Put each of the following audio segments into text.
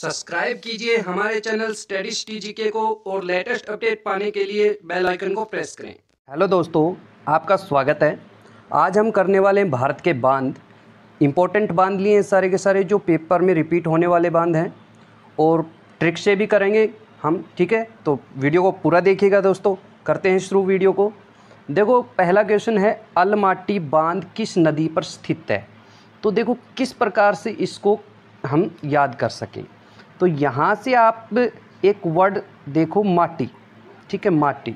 subscribe कीजिए हमारे channel studies टीजीके को और लेटेस्ट अपडेट पाने के लिए बेल आइकन को प्रेस करें हेलो दोस्तों आपका स्वागत है आज हम करने वाले हैं भारत के बांध इम्पोर्टेंट बांध लिए हैं सारे के सारे जो पेपर में रिपीट होने वाले बांध हैं और ट्रिक से भी करेंगे हम ठीक है तो वीडियो को पूरा देखिएगा दोस्तों करते हैं शुरू वीडियो को देखो पहला क्वेश्चन है अलमाटी बांध किस नदी पर स्थित है तो देखो किस प्रकार से इसको हम याद कर सकें तो यहाँ से आप एक वर्ड देखो माटी ठीक है माटी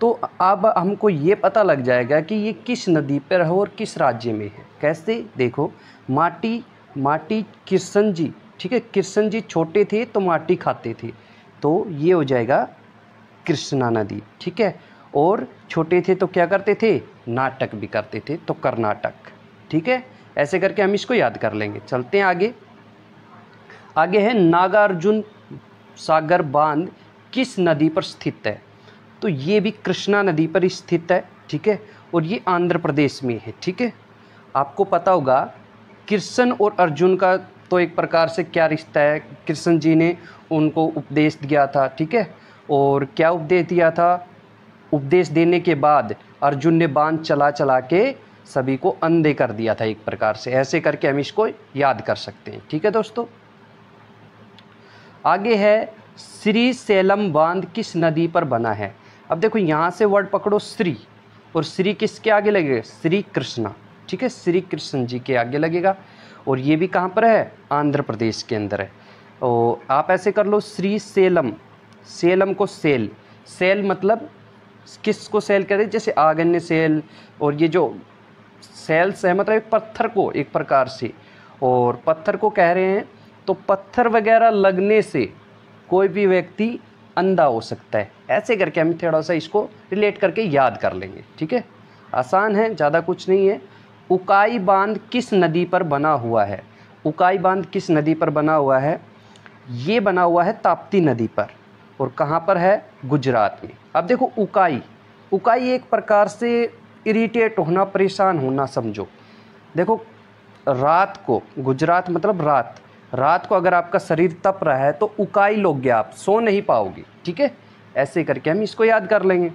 तो अब हमको ये पता लग जाएगा कि ये किस नदी पर है और किस राज्य में है कैसे देखो माटी माटी किशन जी ठीक है किशन जी छोटे थे तो माटी खाते थे तो ये हो जाएगा कृष्णा नदी ठीक है और छोटे थे तो क्या करते थे नाटक भी करते थे तो कर्नाटक ठीक है ऐसे करके हम इसको याद कर लेंगे चलते हैं आगे आगे है नागार्जुन सागर बांध किस नदी पर स्थित है तो ये भी कृष्णा नदी पर स्थित है ठीक है और ये आंध्र प्रदेश में है ठीक है आपको पता होगा कृष्ण और अर्जुन का तो एक प्रकार से क्या रिश्ता है कृष्ण जी ने उनको उपदेश दिया था ठीक है और क्या उपदेश दिया था उपदेश देने के बाद अर्जुन ने बांध चला चला के सभी को अंधे कर दिया था एक प्रकार से ऐसे करके हम इसको याद कर सकते हैं ठीक है दोस्तों आगे है श्री सेलम बांध किस नदी पर बना है अब देखो यहाँ से वर्ड पकड़ो श्री और श्री किसके आगे लगेगा श्री कृष्णा ठीक है श्री कृष्ण जी के आगे लगेगा और ये भी कहाँ पर है आंध्र प्रदेश के अंदर है और तो आप ऐसे कर लो श्री सेलम सेलम को सेल सेल मतलब किस को सेल कहते हैं जैसे आगन्य सेल और ये जो सेल्स है मतलब एक पत्थर को एक प्रकार से और पत्थर को कह रहे हैं तो पत्थर वगैरह लगने से कोई भी व्यक्ति अंधा हो सकता है ऐसे करके हम थोड़ा सा इसको रिलेट करके याद कर लेंगे ठीक है आसान है ज़्यादा कुछ नहीं है उकाई बांध किस नदी पर बना हुआ है उकाई बांध किस नदी पर बना हुआ है ये बना हुआ है ताप्ती नदी पर और कहाँ पर है गुजरात में अब देखो उकाई उकाई एक प्रकार से इरीटेट होना परेशान होना समझो देखो रात को गुजरात मतलब रात रात को अगर आपका शरीर तप रहा है तो उकाई लोगे आप सो नहीं पाओगे ठीक है ऐसे करके हम इसको याद कर लेंगे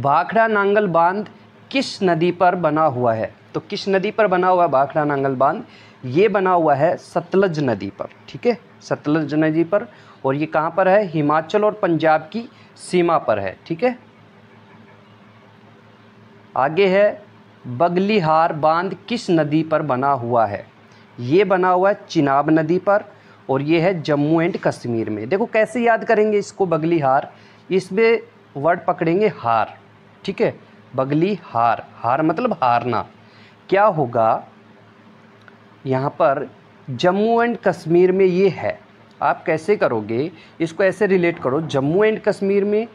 भाखड़ा नांगल बांध किस नदी पर बना हुआ है तो किस नदी पर बना हुआ है भाखड़ा नांगल बांध ये बना हुआ है सतलज नदी पर ठीक है सतलज नदी पर और ये कहाँ पर है हिमाचल और पंजाब की सीमा पर है ठीक है आगे है बगलीहार बांध किस नदी पर बना हुआ है ये बना हुआ है चिनाब नदी पर और ये है जम्मू एंड कश्मीर में देखो कैसे याद करेंगे इसको बगली हार इसमें वर्ड पकड़ेंगे हार ठीक है बगली हार हार मतलब हारना क्या होगा यहाँ पर जम्मू एंड कश्मीर में ये है आप कैसे करोगे इसको ऐसे रिलेट करो जम्मू एंड कश्मीर में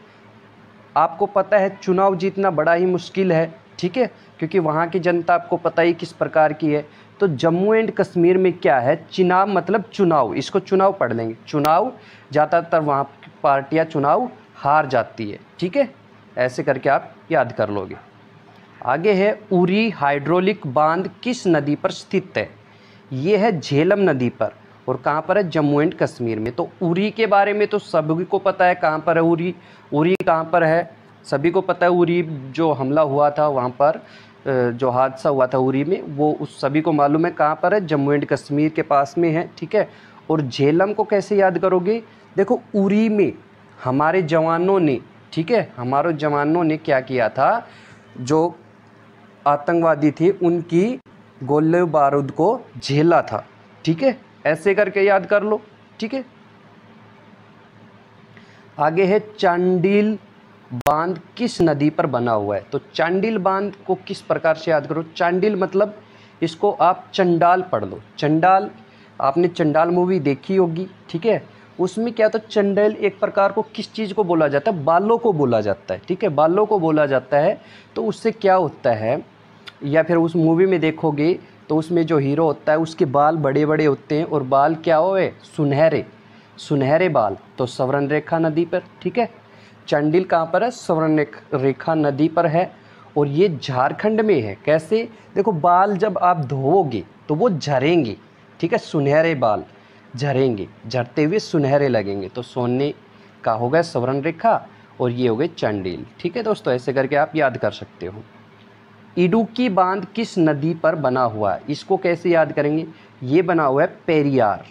आपको पता है चुनाव जीतना बड़ा ही मुश्किल है ठीक है क्योंकि वहाँ की जनता आपको पता ही किस प्रकार की है तो जम्मू एंड कश्मीर में क्या है चुनाव मतलब चुनाव इसको चुनाव पढ़ लेंगे चुनाव ज़्यादातर वहाँ की पार्टियाँ चुनाव हार जाती है ठीक है ऐसे करके आप याद कर लोगे आगे है उरी हाइड्रोलिक बांध किस नदी पर स्थित है ये है झेलम नदी पर और कहाँ पर है जम्मू एंड कश्मीर में तो उरी के बारे में तो सभी को पता है कहाँ पर है उरी उरी कहाँ पर है सभी को पता है उरी जो हमला हुआ था वहाँ पर जो हादसा हुआ था उरी में वो उस सभी को मालूम है कहाँ पर है जम्मू एंड कश्मीर के पास में है ठीक है और झेलम को कैसे याद करोगे देखो उरी में हमारे जवानों ने ठीक है हमारे जवानों ने क्या किया था जो आतंकवादी थे उनकी गोले बारूद को झेला था ठीक है ऐसे करके याद कर लो ठीक है आगे है चांडील बांध किस नदी पर बना हुआ है तो चांडिल बांध को किस प्रकार से याद करो चांडिल मतलब इसको आप चंडाल पढ़ लो चंडाल आपने चंडाल मूवी देखी होगी ठीक है उसमें क्या होता है चंडेल एक प्रकार को किस चीज़ को बोला जाता है बालों को बोला जाता है ठीक है बालों को बोला जाता है तो उससे क्या होता है या फिर उस मूवी में देखोगे तो उसमें जो हीरो होता है उसके बाल बड़े बड़े होते हैं और बाल क्या हो सुनहरे सुनहरे बाल तो सवर्ण रेखा नदी पर ठीक है चंडिल कहाँ पर है स्वर्ण रेखा नदी पर है और ये झारखंड में है कैसे देखो बाल जब आप धोओगे तो वो झरेंगे ठीक है सुनहरे बाल झरेंगे झरते हुए सुनहरे लगेंगे तो सोने का हो गया स्वर्ण रेखा और ये हो गए चंडील ठीक है दोस्तों ऐसे करके आप याद कर सकते हो इडुकी बांध किस नदी पर बना हुआ है इसको कैसे याद करेंगे ये बना हुआ है पेरियार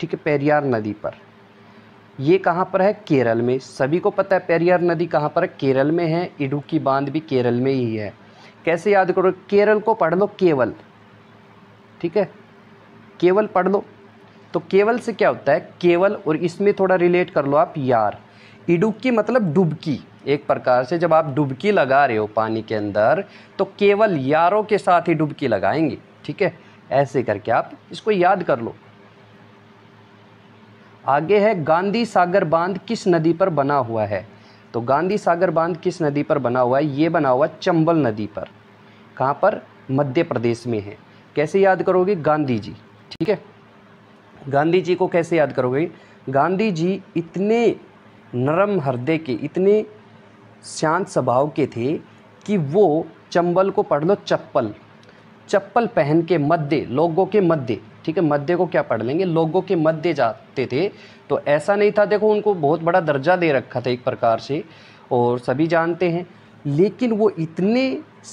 ठीक है पेरियार नदी पर ये कहाँ पर है केरल में सभी को पता है पेरियार नदी कहाँ पर है केरल में है इडुकी बांध भी केरल में ही है कैसे याद करो केरल को पढ़ लो केवल ठीक है केवल पढ़ लो तो केवल से क्या होता है केवल और इसमें थोड़ा रिलेट कर लो आप यार इडुक्की मतलब डुबकी एक प्रकार से जब आप डुबकी लगा रहे हो पानी के अंदर तो केवल यारों के साथ ही डुबकी लगाएंगे ठीक है ऐसे करके आप इसको याद कर लो आगे है गांधी सागर बांध किस नदी पर बना हुआ है तो गांधी सागर बांध किस नदी पर बना हुआ है ये बना हुआ चंबल नदी पर कहाँ पर मध्य प्रदेश में है कैसे याद करोगे गांधी जी ठीक है गांधी जी को कैसे याद करोगे गांधी जी इतने नरम हृदय के इतने शांत स्वभाव के थे कि वो चंबल को पढ़ लो चप्पल चप्पल पहन के मध्य लोगों के मध्य ठीक है मध्य को क्या पढ़ लेंगे लोगों के मध्य जाते थे तो ऐसा नहीं था देखो उनको बहुत बड़ा दर्जा दे रखा था एक प्रकार से और सभी जानते हैं लेकिन वो इतने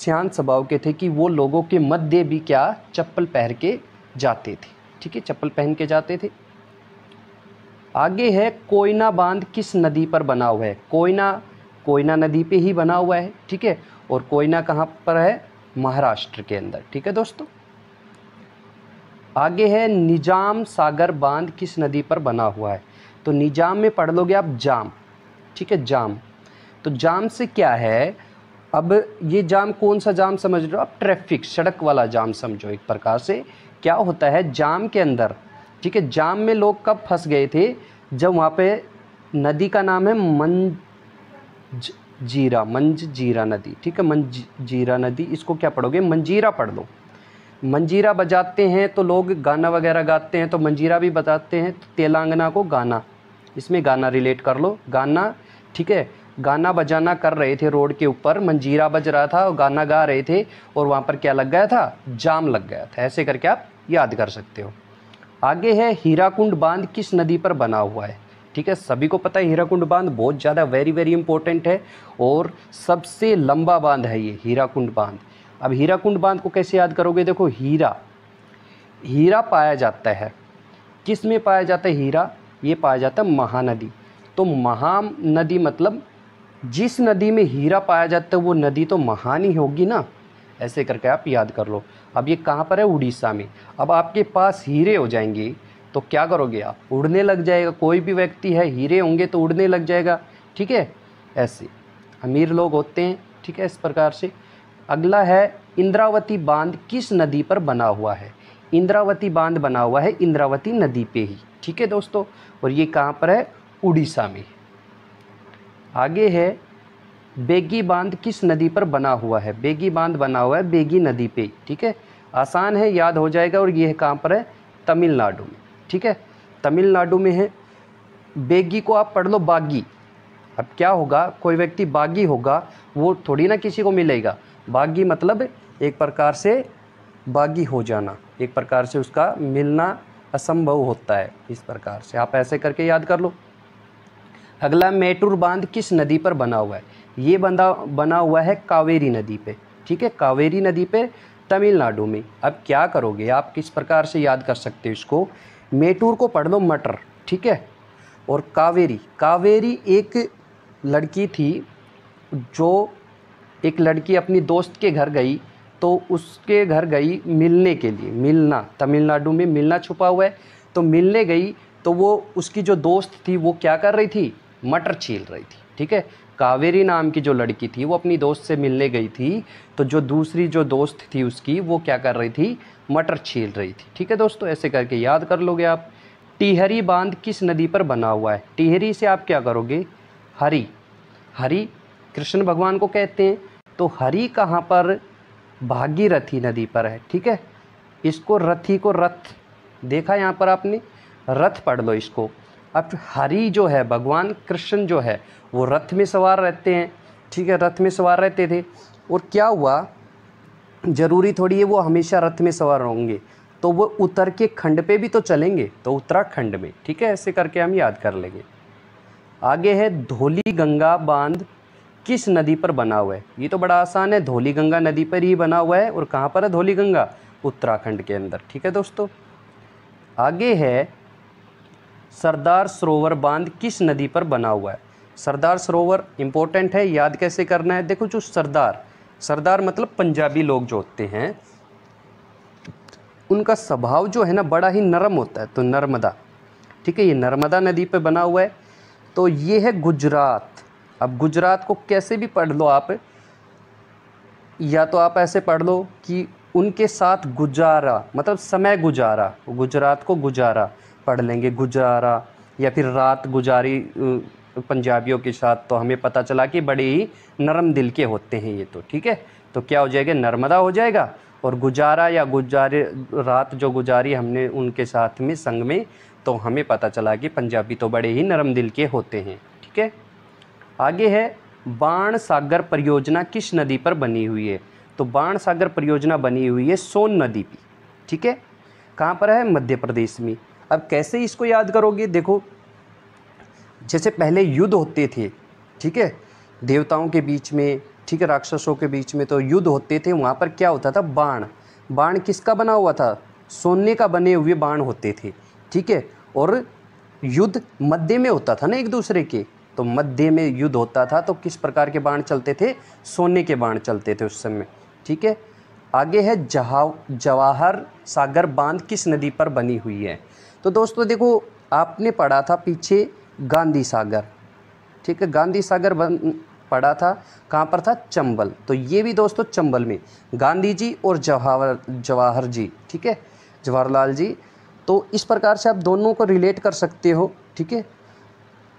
श्यान स्वभाव के थे कि वो लोगों के मध्य भी क्या चप्पल पहन के जाते थे ठीक है चप्पल पहन के जाते थे आगे है कोयना बांध किस नदी पर बना हुआ है कोयना कोयना नदी पे ही बना हुआ है ठीक है और कोयना कहाँ पर है महाराष्ट्र के अंदर ठीक है दोस्तों आगे है निजाम सागर बांध किस नदी पर बना हुआ है तो निजाम में पढ़ लोगे आप जाम ठीक है जाम तो जाम से क्या है अब ये जाम कौन सा जाम समझ रहे हो आप ट्रैफिक सड़क वाला जाम समझो एक प्रकार से क्या होता है जाम के अंदर ठीक है जाम में लोग कब फंस गए थे जब वहाँ पे नदी का नाम है मन जीरा मंजीरा नदी ठीक है मंजीरा नदी इसको क्या पढ़ोगे मंजीरा पढ़ लो मंजीरा बजाते हैं तो लोग गाना वगैरह गाते हैं तो मंजीरा भी बताते हैं तो तेलंगाना को गाना इसमें गाना रिलेट कर लो गाना ठीक है गाना बजाना कर रहे थे रोड के ऊपर मंजीरा बज रहा था और गाना गा रहे थे और वहाँ पर क्या लग गया था जाम लग गया था ऐसे करके आप याद कर सकते हो आगे है हीराकुंड बांध किस नदी पर बना हुआ है ठीक है सभी को पता है हीराकुंड बांध बहुत ज़्यादा वेरी वेरी इंपॉर्टेंट है और सबसे लंबा बांध है ये हीराकुंड बांध अब हीराकुंड बांध को कैसे याद करोगे देखो हीरा हीरा पाया जाता है किस में पाया जाता है हीरा ये पाया जाता है महानदी तो महानदी मतलब जिस नदी में हीरा पाया जाता है वो नदी तो महान ही होगी ना ऐसे करके आप याद कर लो अब ये कहाँ पर है उड़ीसा में अब आपके पास हीरे हो जाएंगे तो क्या करोगे आप उड़ने लग जाएगा कोई भी व्यक्ति है हीरे होंगे तो उड़ने लग जाएगा ठीक है ऐसे अमीर लोग होते हैं ठीक है इस प्रकार से अगला है इंद्रावती बांध किस नदी पर बना हुआ है इंद्रावती बांध बना हुआ है इंद्रावती नदी पे ही ठीक है दोस्तों और ये कहाँ पर है उड़ीसा में आगे है बेगी बांध किस नदी पर बना हुआ है बेगी बांध बना हुआ है बेगी नदी पे ठीक है आसान है याद हो जाएगा और यह कहाँ पर है तमिलनाडु में ठीक है तमिलनाडु में है बेगी को आप पढ़ लो बागी अब क्या होगा कोई व्यक्ति बागी होगा वो थोड़ी ना किसी को मिलेगा बागी मतलब एक प्रकार से बागी हो जाना एक प्रकार से उसका मिलना असंभव होता है इस प्रकार से आप ऐसे करके याद कर लो अगला मेटूर बांध किस नदी पर बना हुआ है ये बंदा बना हुआ है कावेरी नदी पे ठीक है कावेरी नदी पे तमिलनाडु में अब क्या करोगे आप किस प्रकार से याद कर सकते हो इसको मेटूर को पढ़ लो मटर ठीक है और कावेरी कावेरी एक लड़की थी जो एक लड़की अपनी दोस्त के घर गई तो उसके घर गई मिलने के लिए मिलना तमिलनाडु में मिलना छुपा हुआ है तो मिलने गई तो वो उसकी जो दोस्त थी वो क्या कर रही थी मटर छील रही थी ठीक है कावेरी नाम की जो लड़की थी वो अपनी दोस्त से मिलने गई थी तो जो दूसरी जो दोस्त थी उसकी वो क्या कर रही थी मटर छील रही थी ठीक है दोस्तों ऐसे करके याद कर लोगे आप टिहरी बांध किस नदी पर बना हुआ है टिहरी से आप क्या करोगे हरी हरी कृष्ण भगवान को कहते हैं तो हरी कहाँ पर भागीरथी नदी पर है ठीक है इसको रथी को रथ देखा यहाँ पर आपने रथ पढ़ लो इसको अब हरी जो है भगवान कृष्ण जो है वो रथ में सवार रहते हैं ठीक है रथ में सवार रहते थे और क्या हुआ ज़रूरी थोड़ी है वो हमेशा रथ में सवार होंगे तो वो उतर के खंड पे भी तो चलेंगे तो उत्तराखंड में ठीक है ऐसे करके हम याद कर लेंगे आगे है धोली गंगा बांध किस नदी पर बना हुआ है ये तो बड़ा आसान है धोली गंगा नदी पर ही बना हुआ है और कहाँ पर है धोली गंगा उत्तराखंड के अंदर ठीक है दोस्तों आगे है सरदार सरोवर बांध किस नदी पर बना हुआ है सरदार सरोवर इम्पोर्टेंट है याद कैसे करना है देखो जो सरदार सरदार मतलब पंजाबी लोग जो होते हैं उनका स्वभाव जो है ना बड़ा ही नरम होता है तो नर्मदा ठीक है ये नर्मदा नदी पे बना हुआ है तो ये है गुजरात अब गुजरात को कैसे भी पढ़ लो आप या तो आप ऐसे पढ़ लो कि उनके साथ गुजारा मतलब समय गुजारा गुजरात को गुजारा पढ़ लेंगे गुजारा या फिर रात गुजारी पंजाबियों के साथ तो हमें पता चला कि बड़े ही नरम दिल के होते हैं ये तो ठीक है तो क्या हो जाएगा नर्मदा हो जाएगा और गुजारा या गुजारे रात जो गुजारी हमने उनके साथ में संग में तो हमें पता चला कि पंजाबी तो बड़े ही नरम दिल के होते हैं ठीक है आगे है बाण सागर परियोजना किस नदी पर बनी हुई है तो बाण सागर परियोजना बनी हुई है सोन नदी पर ठीक है कहाँ पर है मध्य प्रदेश में अब कैसे इसको याद करोगे देखो जैसे पहले युद्ध होते थे ठीक है देवताओं के बीच में ठीक है राक्षसों के बीच में तो युद्ध होते थे वहाँ पर क्या होता था बाण बाण किसका बना हुआ था सोने का बने हुए बाण होते थे ठीक है और युद्ध मध्य में होता था ना एक दूसरे के तो मध्य में युद्ध होता था तो किस प्रकार के बाण चलते थे सोने के बाण चलते थे उस समय ठीक है आगे है जहा जवाहर सागर बांध किस नदी पर बनी हुई है तो दोस्तों देखो आपने पढ़ा था पीछे गांधी सागर ठीक है गांधी सागर बन पढ़ा था कहाँ पर था चंबल तो ये भी दोस्तों चंबल में गांधी जी और जवाहर जवाहर जी ठीक है जवाहरलाल जी तो इस प्रकार से आप दोनों को रिलेट कर सकते हो ठीक है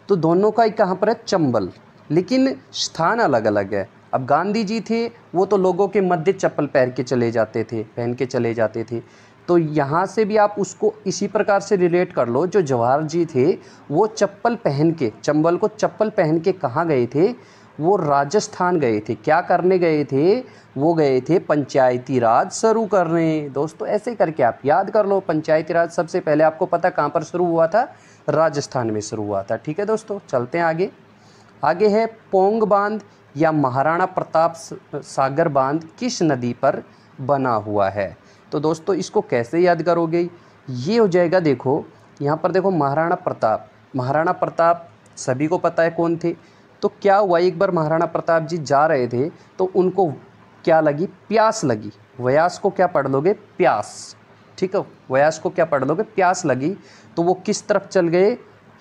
तो दोनों का ही कहाँ पर है चंबल लेकिन स्थान अलग अलग है अब गांधी जी थे वो तो लोगों के मध्य चप्पल पहन के चले जाते थे पहन के चले जाते थे तो यहाँ से भी आप उसको इसी प्रकार से रिलेट कर लो जो जवाहर जी थे वो चप्पल पहन के चंबल को चप्पल पहन के कहाँ गए थे वो राजस्थान गए थे क्या करने गए थे वो गए थे पंचायती राज शुरू करने दोस्तों ऐसे करके आप याद कर लो पंचायती राज सबसे पहले आपको पता कहाँ पर शुरू हुआ था राजस्थान में शुरू हुआ था ठीक है दोस्तों चलते हैं आगे आगे है पोंग बांध या महाराणा प्रताप सागर बांध किस नदी पर बना हुआ है तो दोस्तों इसको कैसे याद करोगे ये हो जाएगा देखो यहाँ पर देखो महाराणा प्रताप महाराणा प्रताप सभी को पता है कौन थे तो क्या हुआ एक बार महाराणा प्रताप जी जा रहे थे तो उनको क्या लगी प्यास लगी व्यास को क्या पढ़ लोगे प्यास ठीक है व्यास को क्या पढ़ लोगे प्यास लगी तो वो किस तरफ चल गए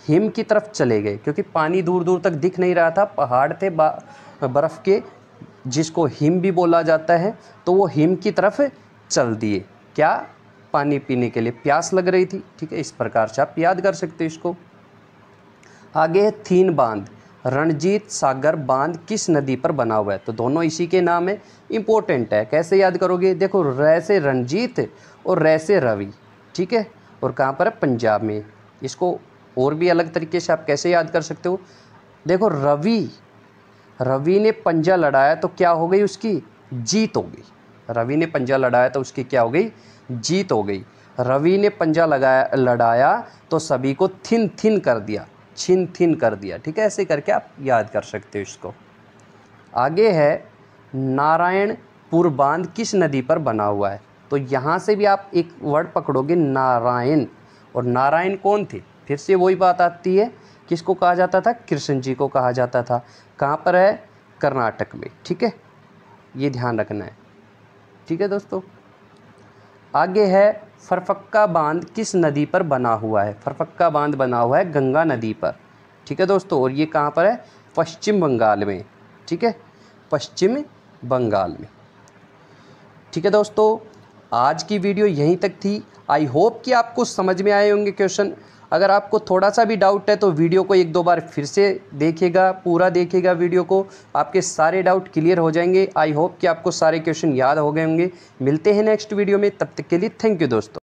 हिम की तरफ चले गए क्योंकि पानी दूर दूर तक दिख नहीं रहा था पहाड़ थे बर्फ़ के जिसको हिम भी बोला जाता है तो वो हिम की तरफ चल दिए क्या पानी पीने के लिए प्यास लग रही थी ठीक है इस प्रकार से आप याद कर सकते हो इसको आगे है थीन बांध रणजीत सागर बांध किस नदी पर बना हुआ है तो दोनों इसी के नाम है इंपॉर्टेंट है कैसे याद करोगे देखो रैसे रणजीत और रह से रवि ठीक है और कहाँ पर है पंजाब में इसको और भी अलग तरीके से आप कैसे याद कर सकते हो देखो रवि रवि ने पंजा लड़ाया तो क्या हो गई उसकी जीत हो गई रवि ने पंजा लड़ाया तो उसकी क्या हो गई जीत हो गई रवि ने पंजा लगाया लड़ाया तो सभी को थिन थिन कर दिया छिन थिन कर दिया ठीक है ऐसे करके आप याद कर सकते हो इसको आगे है पुर बांध किस नदी पर बना हुआ है तो यहाँ से भी आप एक वर्ड पकड़ोगे नारायण और नारायण कौन थे फिर से वही बात आती है किसको कहा जाता था कृष्ण जी को कहा जाता था कहाँ पर है कर्नाटक में ठीक है ये ध्यान रखना है ठीक है दोस्तों आगे है फरफक्का बांध किस नदी पर बना हुआ है फरफक्का बांध बना हुआ है गंगा नदी पर ठीक है दोस्तों और ये कहाँ पर है पश्चिम बंगाल में ठीक है पश्चिम बंगाल में ठीक है दोस्तों आज की वीडियो यहीं तक थी आई होप कि आपको समझ में आए होंगे क्वेश्चन अगर आपको थोड़ा सा भी डाउट है तो वीडियो को एक दो बार फिर से देखेगा पूरा देखेगा वीडियो को आपके सारे डाउट क्लियर हो जाएंगे आई होप कि आपको सारे क्वेश्चन याद हो गए होंगे मिलते हैं नेक्स्ट वीडियो में तब तक के लिए थैंक यू दोस्तों